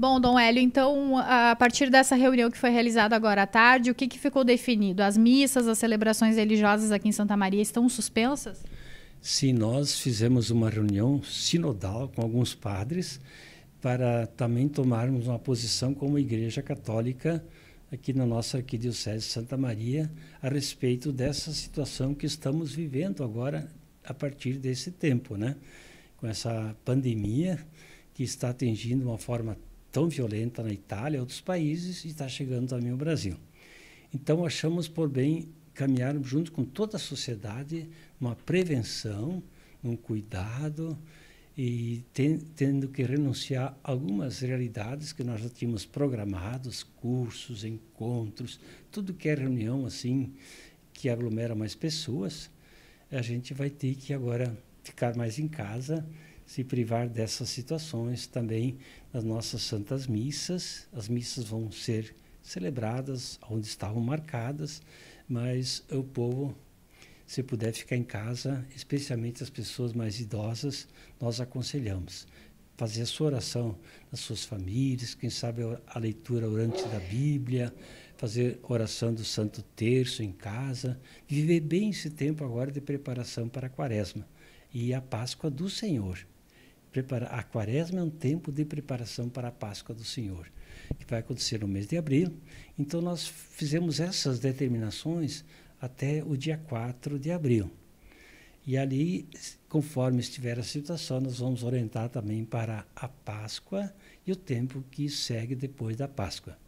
Bom, Dom Hélio, então, a partir dessa reunião que foi realizada agora à tarde, o que, que ficou definido? As missas, as celebrações religiosas aqui em Santa Maria estão suspensas? Sim, nós fizemos uma reunião sinodal com alguns padres para também tomarmos uma posição como Igreja Católica aqui na nossa Arquidiocese de Santa Maria a respeito dessa situação que estamos vivendo agora a partir desse tempo, né? Com essa pandemia que está atingindo de uma forma tão violenta na Itália, e outros países, e está chegando também ao Brasil. Então, achamos por bem caminhar junto com toda a sociedade uma prevenção, um cuidado e ten, tendo que renunciar algumas realidades que nós já tínhamos programados, cursos, encontros, tudo que é reunião assim que aglomera mais pessoas, a gente vai ter que agora ficar mais em casa se privar dessas situações também nas nossas santas missas. As missas vão ser celebradas onde estavam marcadas, mas o povo, se puder ficar em casa, especialmente as pessoas mais idosas, nós aconselhamos fazer a sua oração nas suas famílias, quem sabe a leitura orante da Bíblia, fazer oração do Santo Terço em casa, viver bem esse tempo agora de preparação para a Quaresma e a Páscoa do Senhor preparar. A quaresma é um tempo de preparação para a Páscoa do Senhor, que vai acontecer no mês de abril. Então, nós fizemos essas determinações até o dia 4 de abril. E ali, conforme estiver a situação, nós vamos orientar também para a Páscoa e o tempo que segue depois da Páscoa.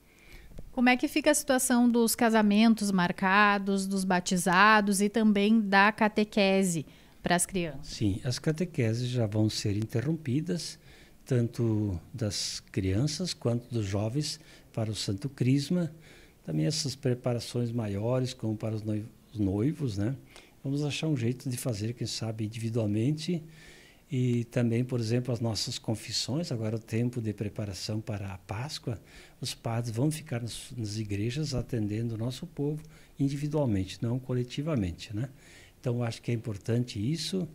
Como é que fica a situação dos casamentos marcados, dos batizados e também da catequese? para as crianças. Sim, as catequeses já vão ser interrompidas, tanto das crianças quanto dos jovens, para o Santo Crisma. Também essas preparações maiores, como para os noivos, né? Vamos achar um jeito de fazer, quem sabe, individualmente. E também, por exemplo, as nossas confissões, agora é o tempo de preparação para a Páscoa, os padres vão ficar nas, nas igrejas atendendo o nosso povo individualmente, não coletivamente, né? Então, acho que é importante isso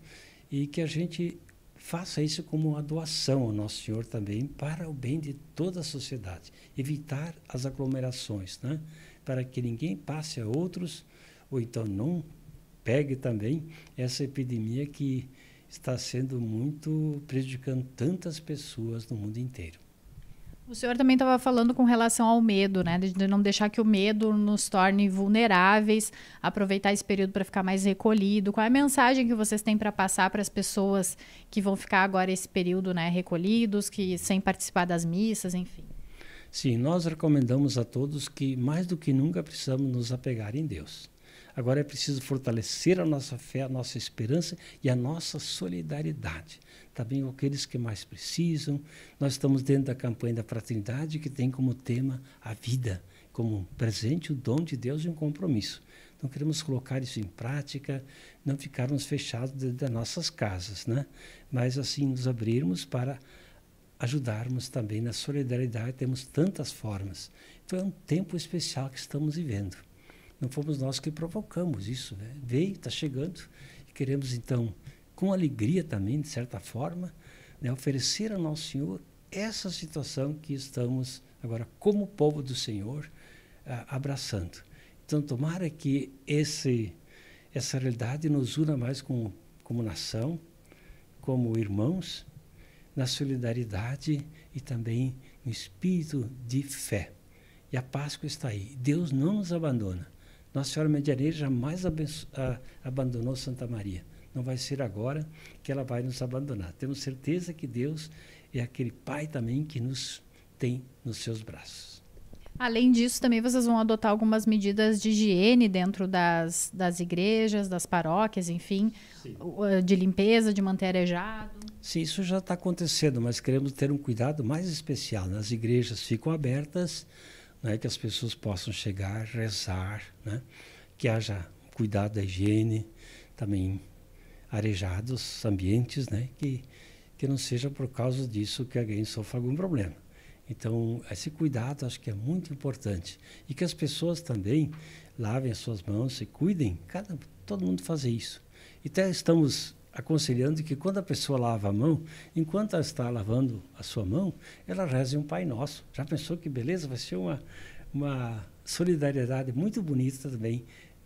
e que a gente faça isso como uma doação ao Nosso Senhor também, para o bem de toda a sociedade. Evitar as aglomerações, né? para que ninguém passe a outros, ou então não pegue também essa epidemia que está sendo muito prejudicando tantas pessoas no mundo inteiro. O senhor também estava falando com relação ao medo, né? De não deixar que o medo nos torne vulneráveis, aproveitar esse período para ficar mais recolhido. Qual é a mensagem que vocês têm para passar para as pessoas que vão ficar agora esse período, né, recolhidos, que sem participar das missas, enfim? Sim, nós recomendamos a todos que mais do que nunca precisamos nos apegar em Deus. Agora é preciso fortalecer a nossa fé, a nossa esperança e a nossa solidariedade. Também tá com aqueles que mais precisam. Nós estamos dentro da campanha da fraternidade, que tem como tema a vida, como presente, o dom de Deus e um compromisso. Então queremos colocar isso em prática, não ficarmos fechados dentro das nossas casas, né? mas assim nos abrirmos para ajudarmos também na solidariedade, temos tantas formas. Então é um tempo especial que estamos vivendo. Não fomos nós que provocamos isso, né? Veio, está chegando e queremos então, com alegria também, de certa forma, né, oferecer ao nosso Senhor essa situação que estamos agora, como povo do Senhor, abraçando. Então, tomara que esse, essa realidade nos una mais como, como nação, como irmãos, na solidariedade e também no espírito de fé. E a Páscoa está aí. Deus não nos abandona. Nossa Senhora Medianeira jamais abandonou Santa Maria. Não vai ser agora que ela vai nos abandonar. Temos certeza que Deus é aquele Pai também que nos tem nos seus braços. Além disso, também vocês vão adotar algumas medidas de higiene dentro das, das igrejas, das paróquias, enfim, Sim. de limpeza, de manter arejado. Sim, isso já está acontecendo, mas queremos ter um cuidado mais especial. As igrejas ficam abertas, né? que as pessoas possam chegar, rezar, né? que haja cuidado da higiene, também arejados ambientes, né? que, que não seja por causa disso que alguém sofra algum problema. Então, esse cuidado acho que é muito importante. E que as pessoas também lavem as suas mãos e cuidem, cada, todo mundo fazer isso. Até então, estamos aconselhando que quando a pessoa lava a mão, enquanto ela está lavando a sua mão, ela reze um Pai Nosso. Já pensou que beleza? Vai ser uma, uma solidariedade muito bonita também.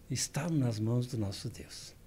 Estar nas mãos do nosso Deus.